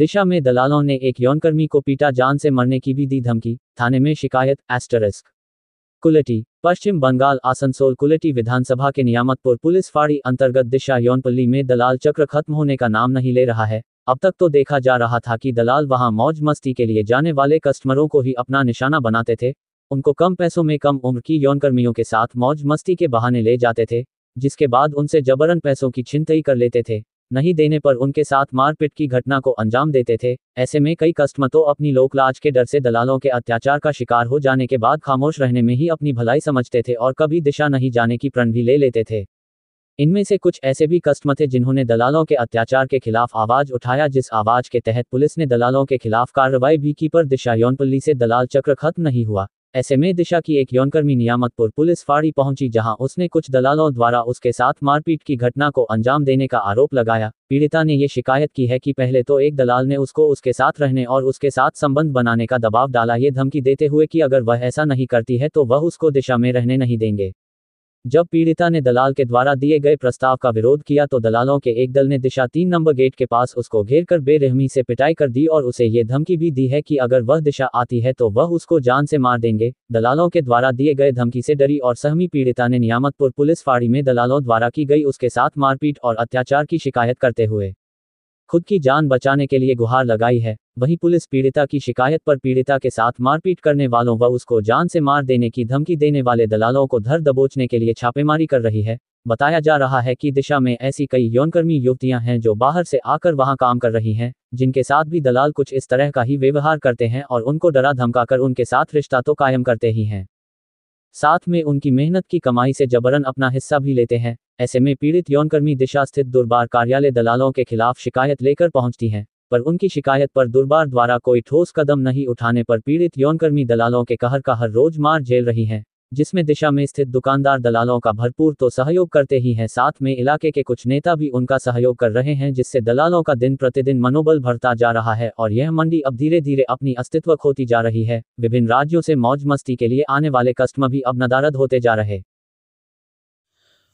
दिशा में दलालों ने एक यौनकर्मी को पीटा जान से मरने की भी दी धमकी थाने में शिकायत एस्टरिस्क कुलटी पश्चिम बंगाल आसनसोल कुलटी विधानसभा के नियामतपुर पुलिस फाड़ी अंतर्गत दिशा यौनपल्ली में दलाल चक्र खत्म होने का नाम नहीं ले रहा है अब तक तो देखा जा रहा था कि दलाल वहां मौज मस्ती के लिए जाने वाले कस्टमरों को ही अपना निशाना बनाते थे उनको कम पैसों में कम उम्र की यौनकर्मियों के साथ मौज मस्ती के बहाने ले जाते थे जिसके बाद उनसे जबरन पैसों की छिनतई कर लेते थे नहीं देने पर उनके साथ मारपीट की घटना को अंजाम देते थे ऐसे में कई कस्टमर तो अपनी लोक लाज के डर से दलालों के अत्याचार का शिकार हो जाने के बाद खामोश रहने में ही अपनी भलाई समझते थे और कभी दिशा नहीं जाने की प्रण भी ले लेते थे इनमें से कुछ ऐसे भी कस्टमर थे जिन्होंने दलालों के अत्याचार के खिलाफ आवाज उठाया जिस आवाज के तहत पुलिस ने दलालों के खिलाफ कार्रवाई भी की पर दिशा यौनपल्ली से दलाल चक्र खत्म नहीं हुआ ऐसे में दिशा की एक यौनकर्मी नियामतपुर पुलिस फाड़ी पहुंची जहां उसने कुछ दलालों द्वारा उसके साथ मारपीट की घटना को अंजाम देने का आरोप लगाया पीड़िता ने ये शिकायत की है कि पहले तो एक दलाल ने उसको उसके साथ रहने और उसके साथ संबंध बनाने का दबाव डाला ये धमकी देते हुए कि अगर वह ऐसा नहीं करती है तो वह उसको दिशा में रहने नहीं देंगे जब पीड़िता ने दलाल के द्वारा दिए गए प्रस्ताव का विरोध किया तो दलालों के एक दल ने दिशा तीन नंबर गेट के पास उसको घेर कर बेरहमी से पिटाई कर दी और उसे ये धमकी भी दी है कि अगर वह दिशा आती है तो वह उसको जान से मार देंगे दलालों के द्वारा दिए गए धमकी से डरी और सहमी पीड़िता ने नियामतपुर पुलिस फाड़ी में दलालों द्वारा की गई उसके साथ मारपीट और अत्याचार की शिकायत करते हुए खुद की जान बचाने के लिए गुहार लगाई है वहीं पुलिस पीड़िता की शिकायत पर पीड़िता के साथ मारपीट करने वालों व उसको जान से मार देने की धमकी देने वाले दलालों को धर दबोचने के लिए छापेमारी कर रही है बताया जा रहा है कि दिशा में ऐसी कई यौनकर्मी युवतियां हैं जो बाहर से आकर वहां काम कर रही हैं जिनके साथ भी दलाल कुछ इस तरह का ही व्यवहार करते हैं और उनको डरा धमकाकर उनके साथ रिश्ता तो कायम करते ही हैं साथ में उनकी मेहनत की कमाई से जबरन अपना हिस्सा भी लेते हैं ऐसे में पीड़ित यौनकर्मी दिशा स्थित दुर्बार कार्यालय दलालों के खिलाफ शिकायत लेकर पहुंचती हैं पर उनकी शिकायत पर दुर्बार द्वारा कोई ठोस कदम नहीं उठाने पर पीड़ित यौनकर्मी दलालों के कहर का हर रोज मार झेल रही हैं जिसमें दिशा में स्थित दुकानदार दलालों का भरपूर तो सहयोग करते ही हैं साथ में इलाके के कुछ नेता भी उनका सहयोग कर रहे हैं जिससे दलालों का दिन प्रतिदिन मनोबल भरता जा रहा है और यह मंडी अब धीरे धीरे अपनी अस्तित्व खोती जा रही है विभिन्न राज्यों से मौज मस्ती के लिए आने वाले कस्टमर भी अब नदारद होते जा रहे